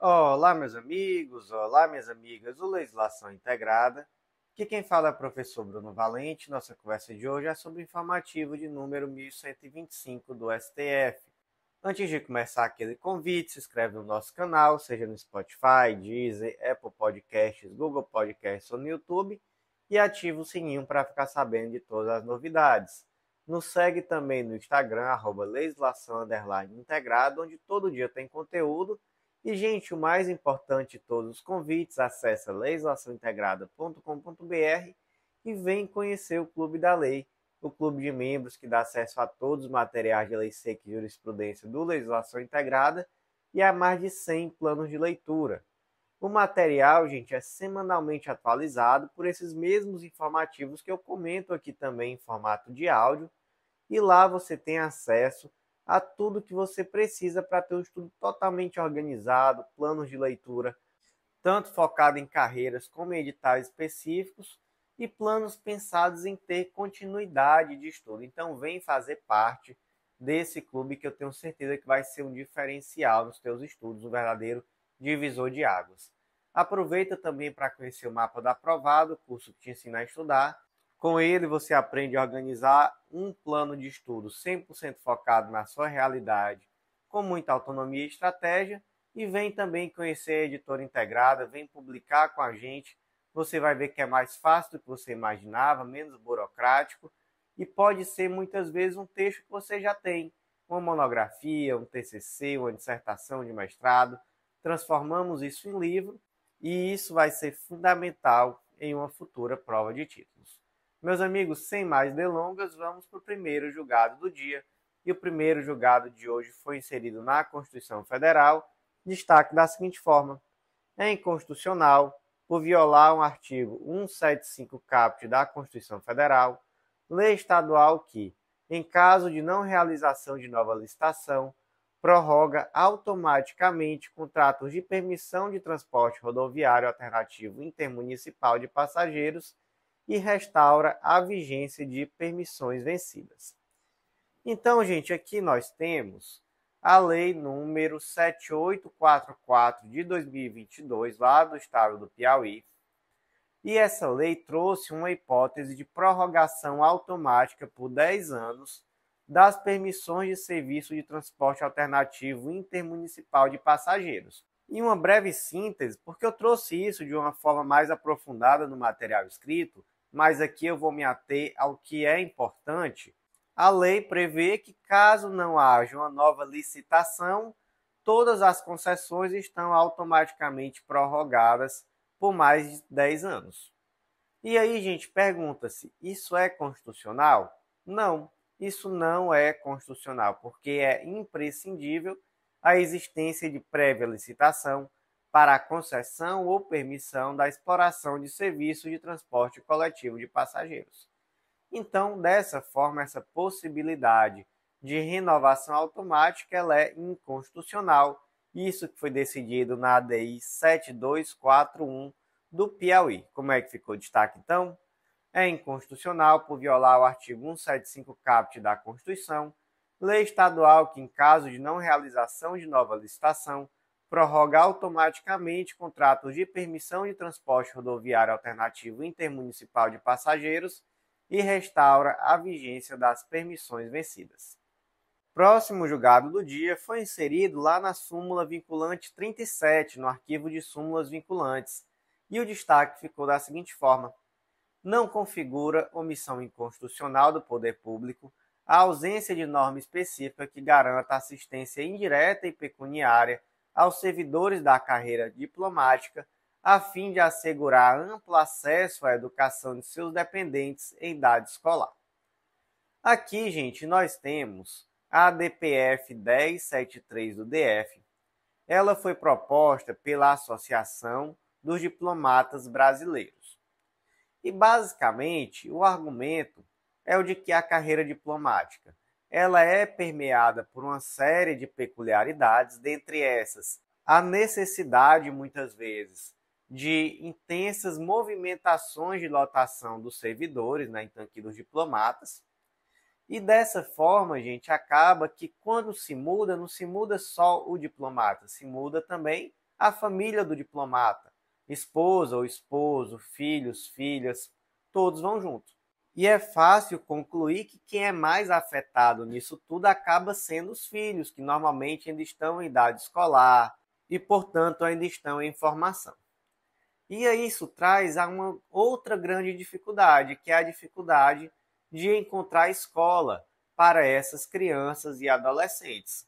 Olá, meus amigos, olá, minhas amigas O Legislação Integrada. Aqui quem fala é o professor Bruno Valente. Nossa conversa de hoje é sobre o informativo de número 1125 do STF. Antes de começar aquele convite, se inscreve no nosso canal, seja no Spotify, Deezer, Apple Podcasts, Google Podcasts ou no YouTube, e ativa o sininho para ficar sabendo de todas as novidades. Nos segue também no Instagram, arroba legislação, onde todo dia tem conteúdo e, gente, o mais importante de todos os convites, acessa legislaçãointegrada.com.br e vem conhecer o Clube da Lei, o clube de membros que dá acesso a todos os materiais de lei seca e jurisprudência do Legislação Integrada e a mais de 100 planos de leitura. O material, gente, é semanalmente atualizado por esses mesmos informativos que eu comento aqui também em formato de áudio, e lá você tem acesso a tudo que você precisa para ter um estudo totalmente organizado, planos de leitura, tanto focado em carreiras como em editais específicos e planos pensados em ter continuidade de estudo. Então, vem fazer parte desse clube que eu tenho certeza que vai ser um diferencial nos teus estudos, um verdadeiro divisor de águas. Aproveita também para conhecer o mapa da Aprovado, o curso que te ensina a estudar, com ele, você aprende a organizar um plano de estudo 100% focado na sua realidade, com muita autonomia e estratégia. E vem também conhecer a editora integrada, vem publicar com a gente. Você vai ver que é mais fácil do que você imaginava, menos burocrático e pode ser muitas vezes um texto que você já tem, uma monografia, um TCC, uma dissertação de mestrado. Transformamos isso em livro e isso vai ser fundamental em uma futura prova de títulos. Meus amigos, sem mais delongas, vamos para o primeiro julgado do dia. E o primeiro julgado de hoje foi inserido na Constituição Federal, destaque da seguinte forma: é inconstitucional, por violar um artigo 175 caput da Constituição Federal, lei estadual que, em caso de não realização de nova licitação, prorroga automaticamente contratos de permissão de transporte rodoviário alternativo intermunicipal de passageiros e restaura a vigência de permissões vencidas. Então, gente, aqui nós temos a lei número 7844 de 2022, lá do estado do Piauí. E essa lei trouxe uma hipótese de prorrogação automática por 10 anos das permissões de serviço de transporte alternativo intermunicipal de passageiros. Em uma breve síntese, porque eu trouxe isso de uma forma mais aprofundada no material escrito, mas aqui eu vou me ater ao que é importante. A lei prevê que, caso não haja uma nova licitação, todas as concessões estão automaticamente prorrogadas por mais de 10 anos. E aí, gente, pergunta-se: isso é constitucional? Não, isso não é constitucional, porque é imprescindível a existência de prévia licitação, para a concessão ou permissão da exploração de serviços de transporte coletivo de passageiros. Então, dessa forma, essa possibilidade de renovação automática ela é inconstitucional. Isso que foi decidido na ADI 7241 do Piauí. Como é que ficou o destaque então? É inconstitucional por violar o artigo 175 caput da Constituição, lei estadual que em caso de não realização de nova licitação prorrogar automaticamente contratos de permissão de transporte rodoviário alternativo intermunicipal de passageiros e restaura a vigência das permissões vencidas. Próximo julgado do dia foi inserido lá na súmula vinculante 37, no arquivo de súmulas vinculantes, e o destaque ficou da seguinte forma: não configura omissão inconstitucional do poder público a ausência de norma específica que garanta assistência indireta e pecuniária aos servidores da carreira diplomática, a fim de assegurar amplo acesso à educação de seus dependentes em idade escolar. Aqui, gente, nós temos a DPF 1073 do DF. Ela foi proposta pela Associação dos Diplomatas Brasileiros. E basicamente, o argumento é o de que a carreira diplomática ela é permeada por uma série de peculiaridades, dentre essas, a necessidade, muitas vezes, de intensas movimentações de lotação dos servidores, né, então aqui dos diplomatas. E dessa forma, gente, acaba que quando se muda, não se muda só o diplomata, se muda também a família do diplomata, esposa ou esposo, filhos, filhas, todos vão junto. E é fácil concluir que quem é mais afetado nisso tudo acaba sendo os filhos, que normalmente ainda estão em idade escolar e, portanto, ainda estão em formação. E isso traz a uma outra grande dificuldade, que é a dificuldade de encontrar escola para essas crianças e adolescentes.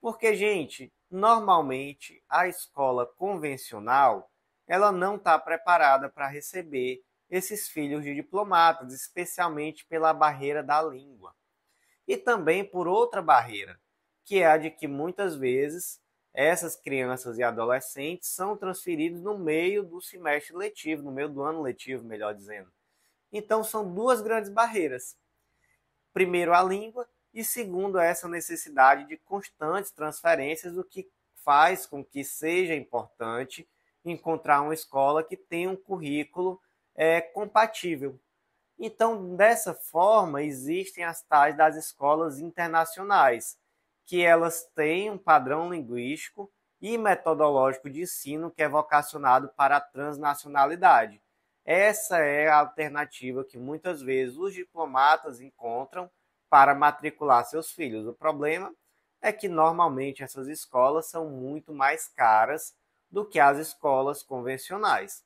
Porque, gente, normalmente a escola convencional ela não está preparada para receber esses filhos de diplomatas, especialmente pela barreira da língua. E também por outra barreira, que é a de que muitas vezes essas crianças e adolescentes são transferidos no meio do semestre letivo, no meio do ano letivo, melhor dizendo. Então são duas grandes barreiras. Primeiro a língua e segundo essa necessidade de constantes transferências, o que faz com que seja importante encontrar uma escola que tenha um currículo é, compatível. Então, dessa forma, existem as tais das escolas internacionais, que elas têm um padrão linguístico e metodológico de ensino que é vocacionado para a transnacionalidade. Essa é a alternativa que muitas vezes os diplomatas encontram para matricular seus filhos. O problema é que normalmente essas escolas são muito mais caras do que as escolas convencionais.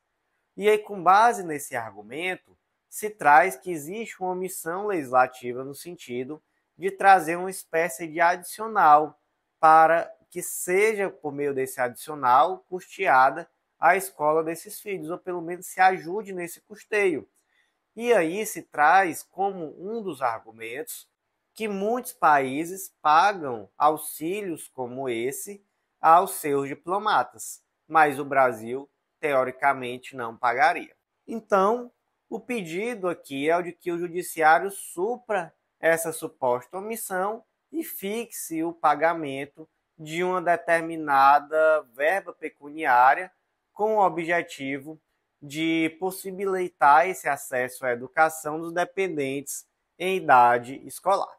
E aí, com base nesse argumento, se traz que existe uma omissão legislativa no sentido de trazer uma espécie de adicional para que seja, por meio desse adicional, custeada a escola desses filhos, ou pelo menos se ajude nesse custeio. E aí se traz como um dos argumentos que muitos países pagam auxílios como esse aos seus diplomatas, mas o Brasil teoricamente não pagaria. Então, o pedido aqui é o de que o judiciário supra essa suposta omissão e fixe o pagamento de uma determinada verba pecuniária com o objetivo de possibilitar esse acesso à educação dos dependentes em idade escolar.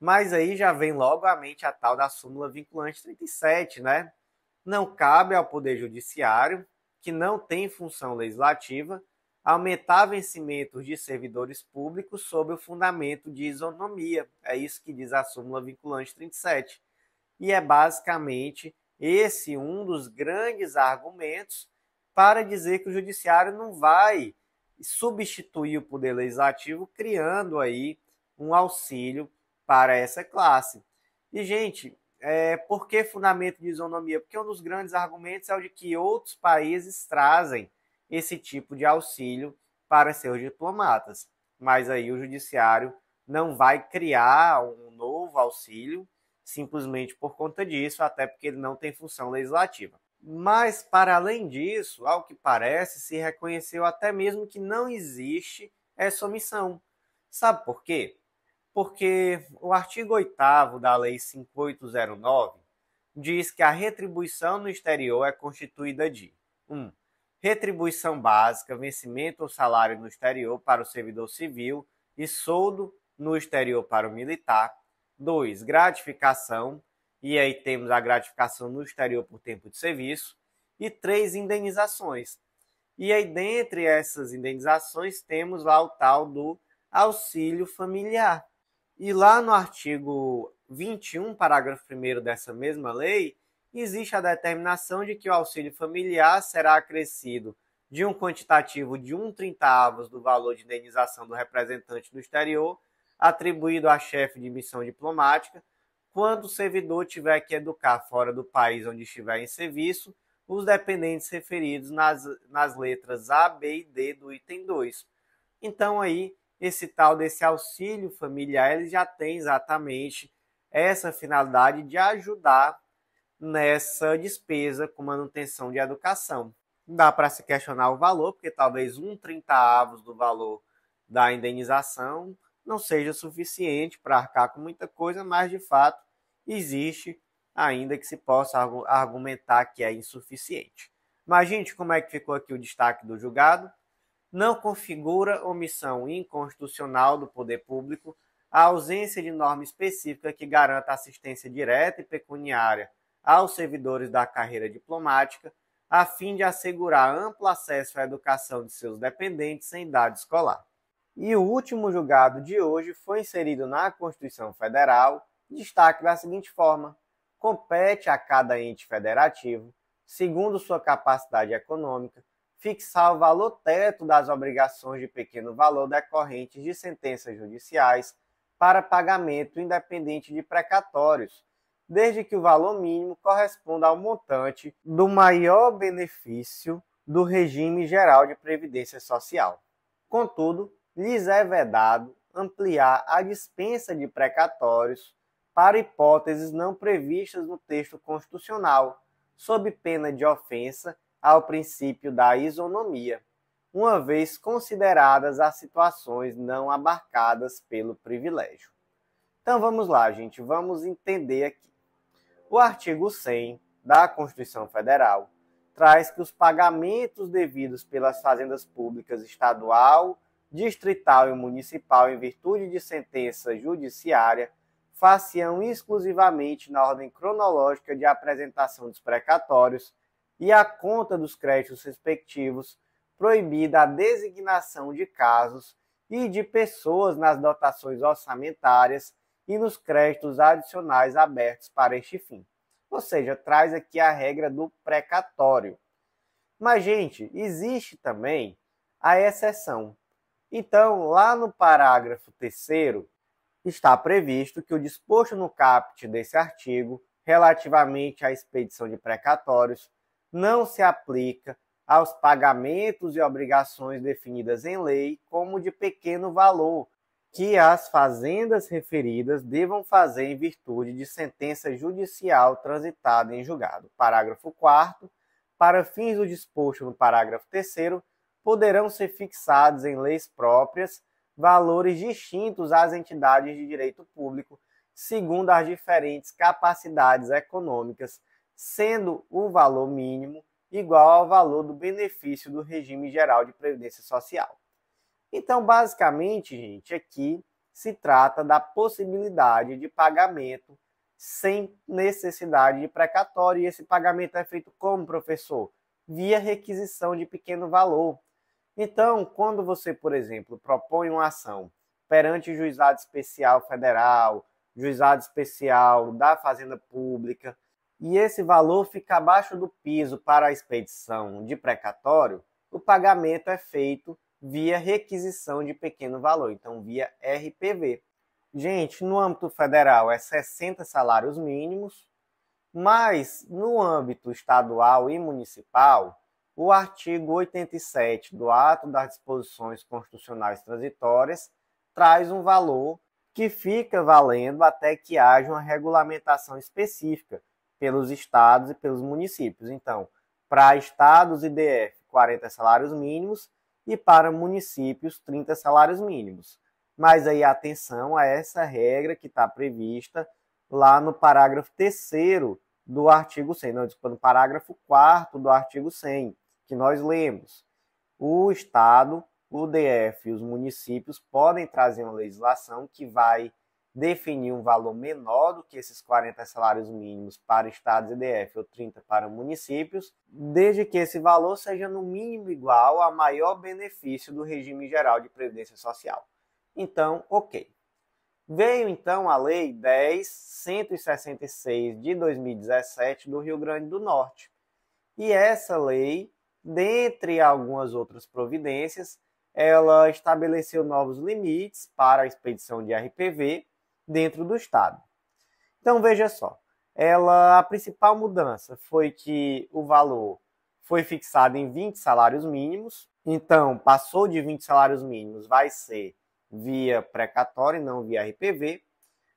Mas aí já vem logo à mente a tal da súmula vinculante 37, né? Não cabe ao Poder Judiciário que não têm função legislativa aumentar vencimentos de servidores públicos sob o fundamento de isonomia. É isso que diz a súmula vinculante 37. E é basicamente esse um dos grandes argumentos para dizer que o judiciário não vai substituir o poder legislativo criando aí um auxílio para essa classe. E gente, é, por que fundamento de isonomia? Porque um dos grandes argumentos é o de que outros países trazem esse tipo de auxílio para seus diplomatas. Mas aí o judiciário não vai criar um novo auxílio simplesmente por conta disso, até porque ele não tem função legislativa. Mas, para além disso, ao que parece, se reconheceu até mesmo que não existe essa omissão. Sabe por quê? porque o artigo 8 da Lei 5809 diz que a retribuição no exterior é constituída de 1. Um, retribuição básica, vencimento ou salário no exterior para o servidor civil e soldo no exterior para o militar. 2. Gratificação, e aí temos a gratificação no exterior por tempo de serviço. E 3. Indenizações. E aí, dentre essas indenizações, temos lá o tal do auxílio familiar, e lá no artigo 21, parágrafo 1 dessa mesma lei, existe a determinação de que o auxílio familiar será acrescido de um quantitativo de 1 trintavos do valor de indenização do representante do exterior, atribuído a chefe de missão diplomática, quando o servidor tiver que educar fora do país onde estiver em serviço os dependentes referidos nas, nas letras A, B e D do item 2. Então, aí, esse tal desse auxílio familiar ele já tem exatamente essa finalidade de ajudar nessa despesa com manutenção de educação. Dá para se questionar o valor, porque talvez um trintaavos do valor da indenização não seja suficiente para arcar com muita coisa, mas de fato existe ainda que se possa argumentar que é insuficiente. Mas, gente, como é que ficou aqui o destaque do julgado? não configura omissão inconstitucional do poder público a ausência de norma específica que garanta assistência direta e pecuniária aos servidores da carreira diplomática, a fim de assegurar amplo acesso à educação de seus dependentes em idade escolar. E o último julgado de hoje foi inserido na Constituição Federal, destaque da seguinte forma: compete a cada ente federativo, segundo sua capacidade econômica, fixar o valor teto das obrigações de pequeno valor decorrentes de sentenças judiciais para pagamento independente de precatórios, desde que o valor mínimo corresponda ao montante do maior benefício do regime geral de previdência social. Contudo, lhes é vedado ampliar a dispensa de precatórios para hipóteses não previstas no texto constitucional, sob pena de ofensa ao princípio da isonomia, uma vez consideradas as situações não abarcadas pelo privilégio. Então vamos lá, gente, vamos entender aqui. O artigo 100 da Constituição Federal traz que os pagamentos devidos pelas fazendas públicas estadual, distrital e municipal em virtude de sentença judiciária faciam exclusivamente na ordem cronológica de apresentação dos precatórios e à conta dos créditos respectivos, proibida a designação de casos e de pessoas nas dotações orçamentárias e nos créditos adicionais abertos para este fim. Ou seja, traz aqui a regra do precatório. Mas, gente, existe também a exceção. Então, lá no parágrafo 3 está previsto que o disposto no caput desse artigo, relativamente à expedição de precatórios, não se aplica aos pagamentos e obrigações definidas em lei como de pequeno valor, que as fazendas referidas devam fazer em virtude de sentença judicial transitada em julgado. Parágrafo 4 para fins do disposto no parágrafo 3 poderão ser fixados em leis próprias valores distintos às entidades de direito público, segundo as diferentes capacidades econômicas sendo o valor mínimo igual ao valor do benefício do regime geral de previdência social. Então, basicamente, gente, aqui se trata da possibilidade de pagamento sem necessidade de precatório. E esse pagamento é feito como, professor? Via requisição de pequeno valor. Então, quando você, por exemplo, propõe uma ação perante o juizado especial federal, juizado especial da Fazenda Pública, e esse valor fica abaixo do piso para a expedição de precatório, o pagamento é feito via requisição de pequeno valor, então via RPV. Gente, no âmbito federal é 60 salários mínimos, mas no âmbito estadual e municipal, o artigo 87 do Ato das Disposições Constitucionais Transitórias traz um valor que fica valendo até que haja uma regulamentação específica, pelos estados e pelos municípios. Então, para estados e DF, 40 salários mínimos e para municípios, 30 salários mínimos. Mas aí atenção a essa regra que está prevista lá no parágrafo 3 do artigo 100, não, desculpa, no parágrafo 4 do artigo 100, que nós lemos. O Estado, o DF e os municípios podem trazer uma legislação que vai definir um valor menor do que esses 40 salários mínimos para estados e DF ou 30 para municípios, desde que esse valor seja no mínimo igual ao maior benefício do regime geral de previdência social. Então, OK. Veio então a Lei 10166 de 2017 do Rio Grande do Norte. E essa lei, dentre algumas outras providências, ela estabeleceu novos limites para a expedição de RPV dentro do Estado. Então veja só, ela a principal mudança foi que o valor foi fixado em 20 salários mínimos, então passou de 20 salários mínimos, vai ser via precatório, não via RPV,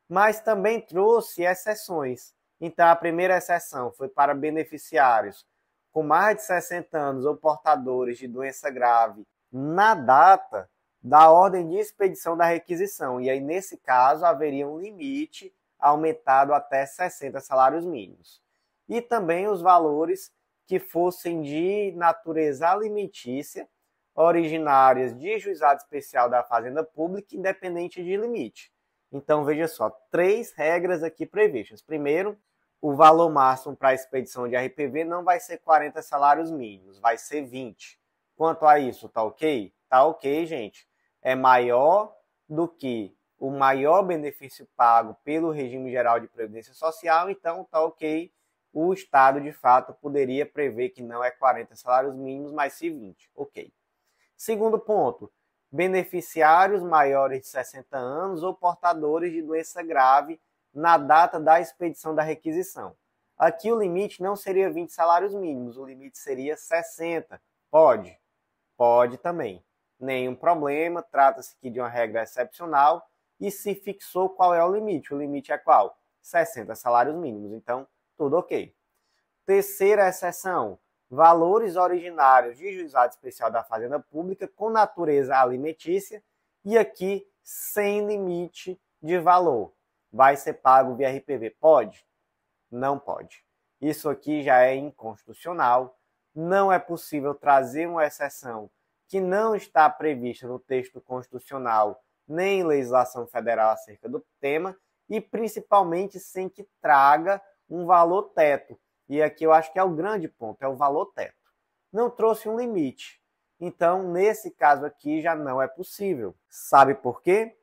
mas também trouxe exceções. Então a primeira exceção foi para beneficiários com mais de 60 anos ou portadores de doença grave na data da ordem de expedição da requisição. E aí, nesse caso, haveria um limite aumentado até 60 salários mínimos. E também os valores que fossem de natureza alimentícia, originárias de juizado especial da Fazenda Pública, independente de limite. Então, veja só, três regras aqui previstas. Primeiro, o valor máximo para a expedição de RPV não vai ser 40 salários mínimos, vai ser 20. Quanto a isso, tá ok? Tá ok, gente é maior do que o maior benefício pago pelo regime geral de previdência social, então tá ok. O Estado, de fato, poderia prever que não é 40 salários mínimos, mas sim 20. Ok. Segundo ponto, beneficiários maiores de 60 anos ou portadores de doença grave na data da expedição da requisição. Aqui o limite não seria 20 salários mínimos, o limite seria 60. Pode? Pode também nenhum problema, trata-se aqui de uma regra excepcional e se fixou qual é o limite. O limite é qual? 60 salários mínimos. Então, tudo ok. Terceira exceção: valores originários de juizado especial da Fazenda Pública com natureza alimentícia e aqui sem limite de valor. Vai ser pago via RPV? Pode? Não pode. Isso aqui já é inconstitucional. Não é possível trazer uma exceção que não está prevista no texto constitucional nem em legislação federal acerca do tema e principalmente sem que traga um valor teto. E aqui eu acho que é o grande ponto, é o valor teto. Não trouxe um limite. Então, nesse caso aqui já não é possível. Sabe por quê?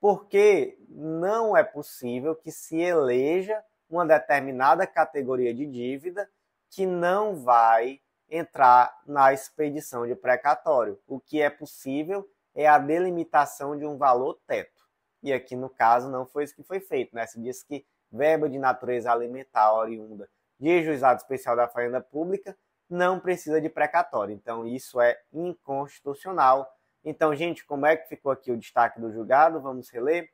Porque não é possível que se eleja uma determinada categoria de dívida que não vai entrar na expedição de precatório. O que é possível é a delimitação de um valor teto. E aqui, no caso, não foi isso que foi feito. Né? Se disse que verba de natureza alimentar oriunda de juizado especial da fazenda pública não precisa de precatório. Então, isso é inconstitucional. Então, gente, como é que ficou aqui o destaque do julgado? Vamos reler.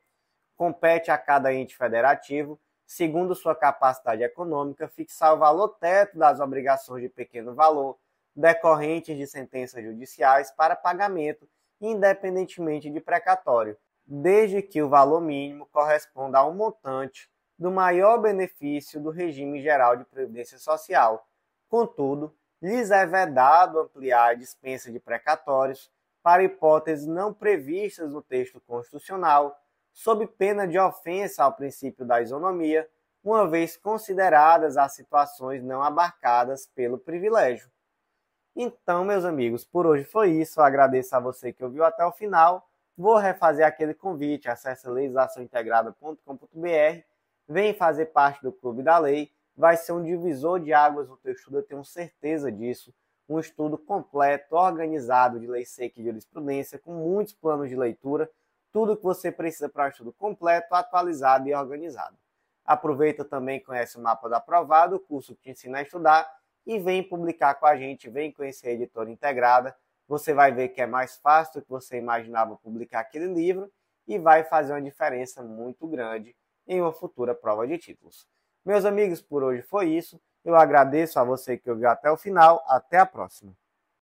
Compete a cada ente federativo segundo sua capacidade econômica, fixar o valor teto das obrigações de pequeno valor decorrentes de sentenças judiciais para pagamento, independentemente de precatório, desde que o valor mínimo corresponda ao montante do maior benefício do regime geral de previdência social. Contudo, lhes é vedado ampliar a dispensa de precatórios para hipóteses não previstas no texto constitucional sob pena de ofensa ao princípio da isonomia, uma vez consideradas as situações não abarcadas pelo privilégio. Então, meus amigos, por hoje foi isso. Eu agradeço a você que ouviu até o final. Vou refazer aquele convite. Acesse legislaçãointegrada.com.br. Vem fazer parte do Clube da Lei. Vai ser um divisor de águas no teu estudo, eu tenho certeza disso. Um estudo completo, organizado de lei seca e jurisprudência, com muitos planos de leitura tudo que você precisa para um estudo completo, atualizado e organizado. Aproveita também conhece o mapa do aprovado, o curso que te ensina a estudar e vem publicar com a gente, vem conhecer a editora integrada. Você vai ver que é mais fácil do que você imaginava publicar aquele livro e vai fazer uma diferença muito grande em uma futura prova de títulos. Meus amigos, por hoje foi isso. Eu agradeço a você que ouviu até o final. Até a próxima.